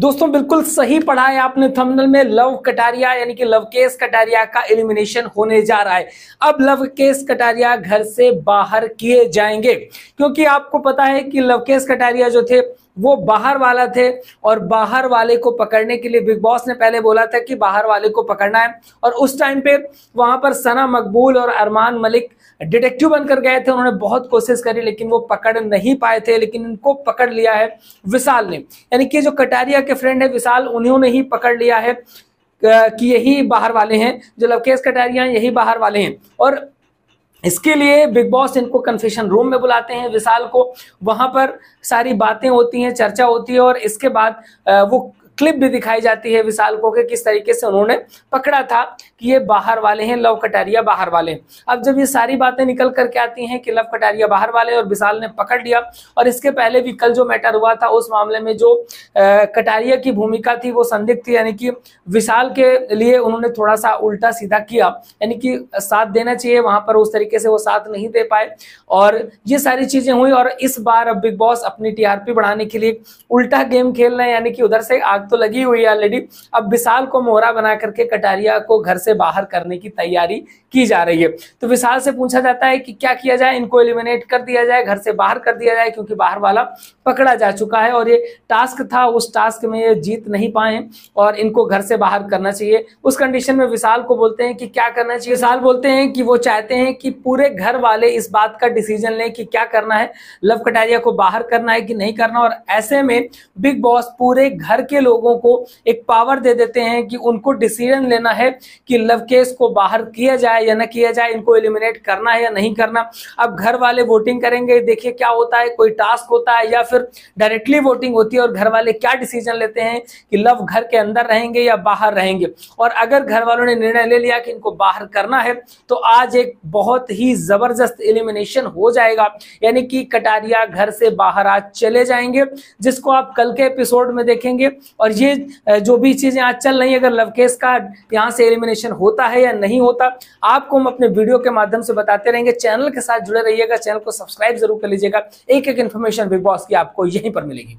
दोस्तों बिल्कुल सही पढ़ा है आपने थंबनेल में लव कटारिया यानी कि लवकेश कटारिया का एलिमिनेशन होने जा रहा है अब लवकेश कटारिया घर से बाहर किए जाएंगे क्योंकि आपको पता है कि लवकेश कटारिया जो थे वो बाहर वाला थे और बाहर वाले को पकड़ने के लिए बिग बॉस ने पहले बोला था कि बाहर वाले को पकड़ना है और उस टाइम पे वहां पर सना मकबूल और अरमान मलिक डिटेक्टिव बनकर गए थे उन्होंने बहुत कोशिश करी लेकिन वो पकड़ नहीं पाए थे लेकिन इनको पकड़ लिया है विशाल ने यानी कि जो कटारिया के फ्रेंड है विशाल उन्होंने ही पकड़ लिया है कि यही बाहर वाले हैं जो लवकेश कटारिया यही बाहर वाले हैं और इसके लिए बिग बॉस इनको कन्फेशन रूम में बुलाते हैं विशाल को वहां पर सारी बातें होती हैं चर्चा होती है और इसके बाद वो क्लिप भी दिखाई जाती है विशाल को के किस तरीके से उन्होंने पकड़ा था कि ये बाहर वाले हैं लव कटारिया बाहर वाले अब जब ये सारी बातें निकल करके आती हैं कि लव कटारिया बाहर वाले और विशाल ने पकड़ लिया और इसके पहले भी कल जो मैटर हुआ था उस मामले में जो आ, कटारिया की भूमिका थी वो संदिग्ध थी यानी कि विशाल के लिए उन्होंने थोड़ा सा उल्टा सीधा किया यानी कि साथ देना चाहिए वहां पर उस तरीके से वो साथ नहीं दे पाए और ये सारी चीजें हुई और इस बार अब बिग बॉस अपनी टीआरपी बढ़ाने के लिए उल्टा गेम खेल रहे हैं यानी कि उधर से आग आग तो लगी हुई है ऑलरेडी अब विशाल को मोहरा बना करके कटारिया को घर से बाहर करने की तैयारी की जा रही है तो विशाल से पूछा जाता है कि क्या किया जाए इनको एलिमिनेट कर दिया जाए घर से बाहर कर दिया जाए क्योंकि बाहर वाला पकड़ा जा चुका है और ये टास्क था उस टास्क में ये जीत नहीं पाए और इनको घर से बाहर करना चाहिए उस कंडीशन में विशाल को बोलते हैं कि क्या करना चाहिए विशाल बोलते हैं कि वो चाहते हैं कि पूरे घर वाले इस बात का डिसीजन लें कि क्या करना है लव कटारिया को बाहर करना है कि नहीं करना और ऐसे में बिग बॉस पूरे घर के लोग लोगों को एक पावर दे देते हैं कि उनको डिसीजन लेना है कि लव केस को बाहर किया जाए या ना किया जाए इनको एलिमिनेट करना है या नहीं करना अब घर वाले वोटिंग करेंगे देखिए क्या होता है कोई टास्क होता है या फिर डायरेक्टली वोटिंग होती है और घर वाले क्या डिसीजन लेते हैं कि लव घर के अंदर रहेंगे या बाहर रहेंगे और अगर घर वालों ने निर्णय ले लिया कि इनको बाहर करना है तो आज एक बहुत ही जबरदस्त एलिमिनेशन हो जाएगा यानी कि कटारिया घर से बाहर आज चले जाएंगे जिसको आप कल के एपिसोड में देखेंगे और और ये जो भी चीज़ें आज चल रही है अगर लवकेश का यहाँ से एलिमिनेशन होता है या नहीं होता आपको हम अपने वीडियो के माध्यम से बताते रहेंगे चैनल के साथ जुड़े रहिएगा चैनल को सब्सक्राइब जरूर कर लीजिएगा एक एक इन्फॉर्मेशन बिग बॉस की आपको यहीं पर मिलेगी